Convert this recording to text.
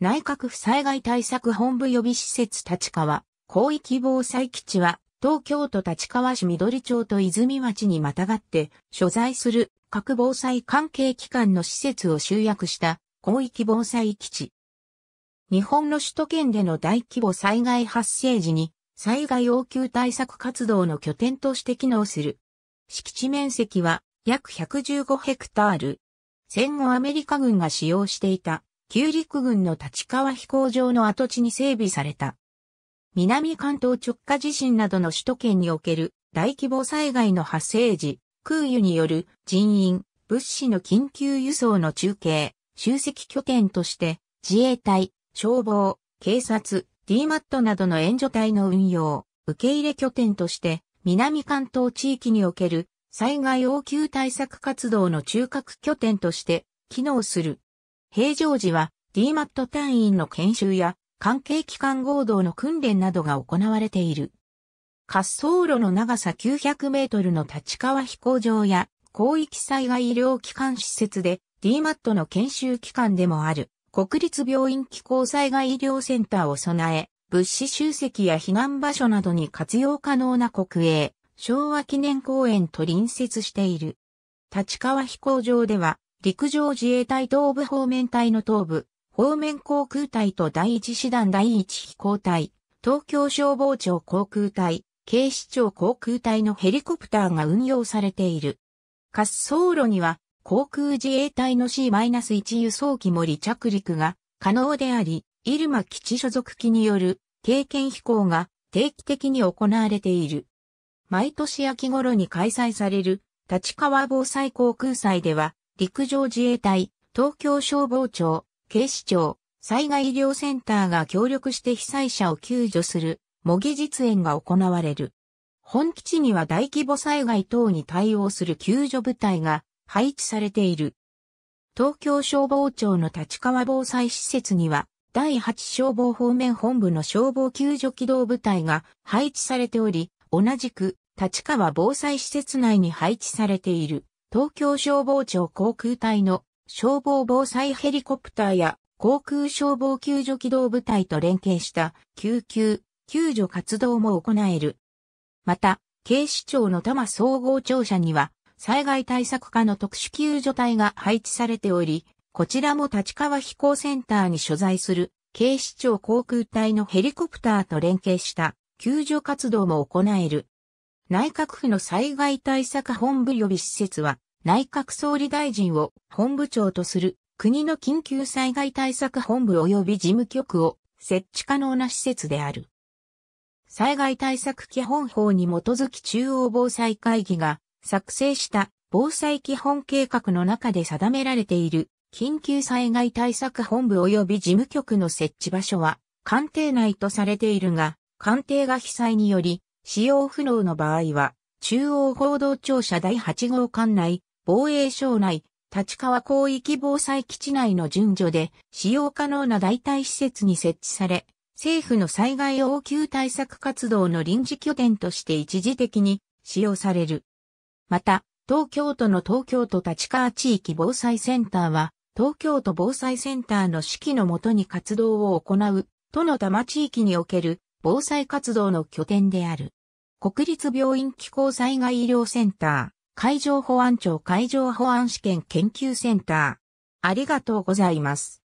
内閣府災害対策本部予備施設立川広域防災基地は東京都立川市緑町と泉町にまたがって所在する各防災関係機関の施設を集約した広域防災基地。日本の首都圏での大規模災害発生時に災害応急対策活動の拠点として機能する。敷地面積は約115ヘクタール。戦後アメリカ軍が使用していた旧陸軍の立川飛行場の跡地に整備された。南関東直下地震などの首都圏における大規模災害の発生時、空輸による人員、物資の緊急輸送の中継、集積拠点として自衛隊、消防、警察、DMAT などの援助隊の運用、受け入れ拠点として南関東地域における災害応急対策活動の中核拠点として機能する。平常時は DMAT 隊員の研修や関係機関合同の訓練などが行われている。滑走路の長さ900メートルの立川飛行場や広域災害医療機関施設で DMAT の研修機関でもある国立病院機構災害医療センターを備え、物資集積や避難場所などに活用可能な国営昭和記念公園と隣接している。立川飛行場では陸上自衛隊東部方面隊の東部、方面航空隊と第一師団第一飛行隊、東京消防庁航空隊、警視庁航空隊のヘリコプターが運用されている。滑走路には航空自衛隊の C-1 輸送機も離着陸が可能であり、入間基地所属機による経験飛行が定期的に行われている。毎年秋頃に開催される立川防災航空祭では陸上自衛隊、東京消防庁、警視庁、災害医療センターが協力して被災者を救助する模擬実演が行われる。本基地には大規模災害等に対応する救助部隊が配置されている。東京消防庁の立川防災施設には第8消防方面本部の消防救助機動部隊が配置されており、同じく立川防災施設内に配置されている東京消防庁航空隊の消防防災ヘリコプターや航空消防救助機動部隊と連携した救急、救助活動も行える。また、警視庁の多摩総合庁舎には災害対策課の特殊救助隊が配置されており、こちらも立川飛行センターに所在する警視庁航空隊のヘリコプターと連携した救助活動も行える。内閣府の災害対策本部予備施設は、内閣総理大臣を本部長とする国の緊急災害対策本部及び事務局を設置可能な施設である。災害対策基本法に基づき中央防災会議が作成した防災基本計画の中で定められている緊急災害対策本部及び事務局の設置場所は官邸内とされているが、官邸が被災により使用不能の場合は、中央報道庁舎第8号管内、防衛省内、立川広域防災基地内の順序で使用可能な代替施設に設置され、政府の災害応急対策活動の臨時拠点として一時的に使用される。また、東京都の東京都立川地域防災センターは、東京都防災センターの指揮のもとに活動を行う、都の多摩地域における防災活動の拠点である。国立病院機構災害医療センター、海上保安庁海上保安試験研究センター。ありがとうございます。